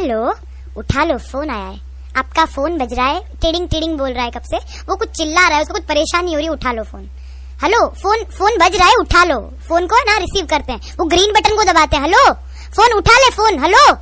hello उठा लो phone आया है आपका फोन बज रहा है टिडिंग टिडिंग बोल रहा है कब से वो कुछ चिल्ला रहा है उसको कुछ परेशानी हो रही है उठा लो फोन हेलो फोन फोन बज रहा है उठा लो फोन को ना रिसीव करते हैं वो ग्रीन बटन को दबाते हैं हेलो फोन उठा ले फोन हेलो